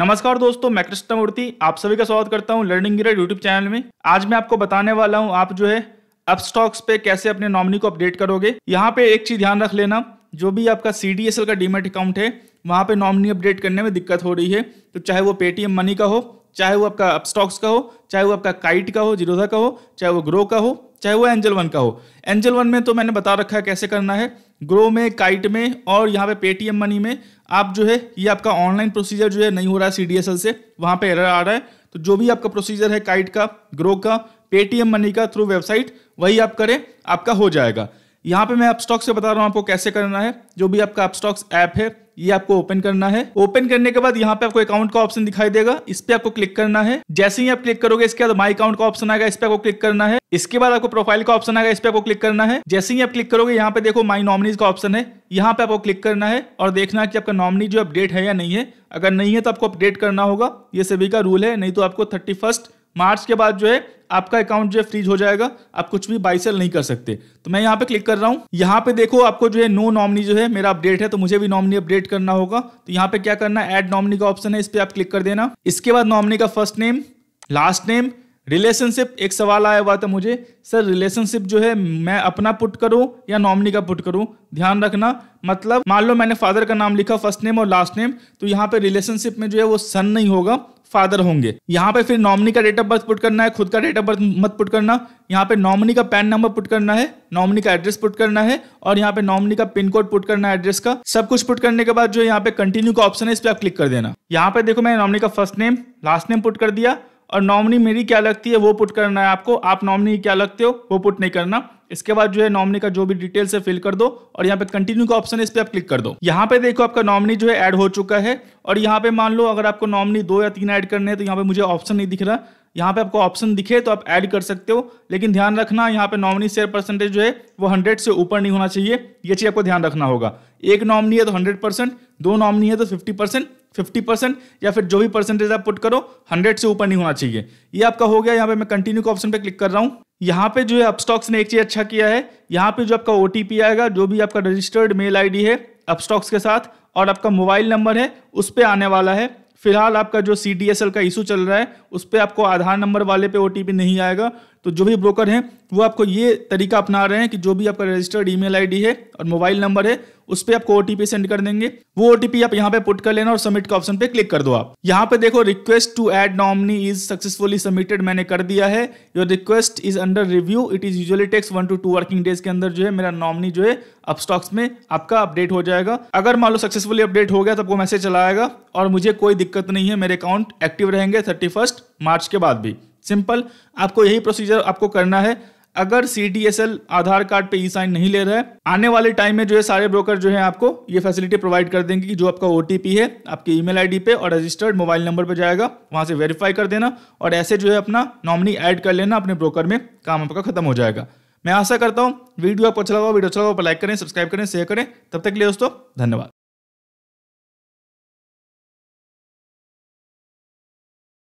नमस्कार दोस्तों मैं कृष्णमूर्ति मूर्ति आप सभी का स्वागत करता हूं लर्निंग गिरेड यूट्यूब चैनल में आज मैं आपको बताने वाला हूं आप जो है अप स्टॉक्स पे कैसे अपने नॉमिनी को अपडेट करोगे यहाँ पे एक चीज ध्यान रख लेना जो भी आपका सी का डीमेट अकाउंट है वहां पे नॉमिनी अपडेट करने में दिक्कत हो रही है तो चाहे वो पेटीएम मनी का हो चाहे वो आपका अपस्टॉक्स का हो चाहे वो आपका काइट का हो जीरोधा का हो चाहे वो ग्रो का हो चाहे वो एंजल वन का हो एंजल वन में तो मैंने बता रखा है कैसे करना है ग्रो में काइट में और यहाँ पे पेटीएम मनी में आप जो है ये आपका ऑनलाइन प्रोसीजर जो है नहीं हो रहा है सी से वहाँ पे एरर आ रहा है तो जो भी आपका प्रोसीजर है काइट का ग्रो का पेटीएम मनी का थ्रू वेबसाइट वही आप करें आपका हो जाएगा यहाँ पे मैं अपस्टॉक से बता रहा हूँ आपको कैसे करना है जो भी आपका अपस्टॉक्स ऐप है ये आपको ओपन करना है ओपन करने के बाद यहाँ पे आपको अकाउंट का ऑप्शन दिखाई देगा इस पे आपको क्लिक करना है जैसे ही आप क्लिक करोगे इसके बाद माई अकाउंट का ऑप्शन आएगा इस पे आपको क्लिक करना है इसके बाद आपको प्रोफाइल का ऑप्शन आएगा इस पे आपको क्लिक करना है जैसे ही आप क्लिक करोगे यहाँ पे देखो माई नॉमिनीज का ऑप्शन है यहाँ पे आपको क्लिक करना है और देखना है कि आपका नॉमिनी जो अपडेट है या नहीं है अगर नहीं है तो आपको अपडेट करना होगा ये सभी का रूल है नहीं तो आपको थर्टी फर्स्ट मार्च के बाद जो है आपका अकाउंट जो है फ्रीज हो जाएगा आप कुछ भी बाई सेल नहीं कर सकते तो मैं यहाँ पे क्लिक कर रहा हूँ यहाँ पे देखो आपको जो है नो नॉमनी जो है मेरा अपडेट है तो मुझे भी नॉमनी अपडेट करना होगा तो यहाँ पे क्या करना है एड नॉमनी का ऑप्शन है इस पर आप क्लिक कर देना इसके बाद नॉमनी का first name last name relationship एक सवाल आया हुआ था मुझे सर रिलेशनशिप जो है मैं अपना पुट करूं या नॉमनी का पुट करूं ध्यान रखना मतलब मान लो मैंने फादर का नाम लिखा फर्स्ट नेम और लास्ट नेम तो यहाँ पे रिलेशनशिप में जो है वो सन नहीं होगा फादर होंगे यहाँ पे फिर नॉमनी का डेट ऑफ बर्थ पुट करना है खुद का डेट ऑफ बर्थ मत पुट करना यहाँ पे नॉमनी का पैन नंबर पुट करना है नॉमनी का एड्रेस पुट करना है और यहाँ पे नॉमनी का पिन कोड पुट करना है एड्रेस का सब कुछ पुट करने के बाद जो यहाँ पे कंटिन्यू का ऑप्शन है इस पर आप क्लिक कर देना यहाँ पे देखो मैंने नॉमनी का first name last name put कर दिया और नॉमनी मेरी क्या लगती है वो पुट करना है आपको आप नॉमनी क्या लगते हो वो पुट नहीं करना इसके बाद जो है नॉमनी का जो भी डिटेल है फिल कर दो और यहाँ पे कंटिन्यू का ऑप्शन है इस पर आप क्लिक कर दो यहाँ पे देखो आपका नॉमनी जो है ऐड हो चुका है और यहाँ पे मान लो अगर आपको नॉमनी दो या तीन ऐड करने हैं तो यहाँ पे मुझे ऑप्शन नहीं दिख रहा यहाँ पे आपको ऑप्शन दिखे तो आप ऐड कर सकते हो लेकिन ध्यान रखना यहाँ पे नॉमिनी शेयर परसेंटेज जो है वो 100 से ऊपर नहीं होना चाहिए ये चीज़ आपको ध्यान रखना होगा एक नॉमिनी है तो हंड्रेड परसेंट दो नॉमिनी है तो फिफ्टी परसेंट फिफ्टी परसेंट या फिर जो भी परसेंटेज आप पुट करो हंड्रेड से ऊपर नहीं होना चाहिए ये आपका हो गया यहाँ पे मैं कंटिन्यू के ऑप्शन पे क्लिक कर रहा हूँ यहाँ पे जो है अपस्टॉक्स ने एक चीज़ अच्छा किया है यहाँ पे जो आपका ओ आएगा जो भी आपका रजिस्टर्ड मेल आई है अपस्टॉक्स के साथ और आपका मोबाइल नंबर है उस पर आने वाला है फिलहाल आपका जो सी का इशू चल रहा है उस पर आपको आधार नंबर वाले पे ओ नहीं आएगा तो जो भी ब्रोकर हैं वो आपको ये तरीका अपना रहे हैं कि जो भी आपका रजिस्टर्ड ईमेल आईडी है और मोबाइल नंबर है उस पर आपको ओटीपी सेंड कर देंगे वो ओटीपी आप यहाँ पे पुट कर लेना और सबमिट का ऑप्शन पे क्लिक कर दो आप यहाँ पे देखो request to add nominee is successfully submitted मैंने कर दिया है your request is under review it is usually takes one to two working days के अंदर जो है मेरा नॉमनी जो है अब स्टॉक्स में आपका अपडेट हो जाएगा अगर मान लो सक्सेसफुली अपडेट हो गया तो आपको मैसेज चला आएगा और मुझे कोई दिक्कत नहीं है मेरे अकाउंट एक्टिव रहेंगे थर्टी मार्च के बाद भी सिंपल आपको यही प्रोसीजर आपको करना है अगर सी आधार कार्ड पे ई साइन नहीं ले रहा है आने वाले टाइम में जो है सारे ब्रोकर जो है आपको ये फैसिलिटी प्रोवाइड कर देंगे कि जो आपका ओ है आपके ईमेल आईडी पे और रजिस्टर्ड मोबाइल नंबर पे जाएगा वहां से वेरीफाई कर देना और ऐसे जो है अपना नॉमिनी ऐड कर लेना अपने ब्रोकर में काम आपका खत्म हो जाएगा मैं आशा करता हूँ वीडियो आपको अच्छा लगा वीडियो अच्छा लगा लाइक तो करें सब्सक्राइब करें शेयर करें तब तक के लिए दोस्तों धन्यवाद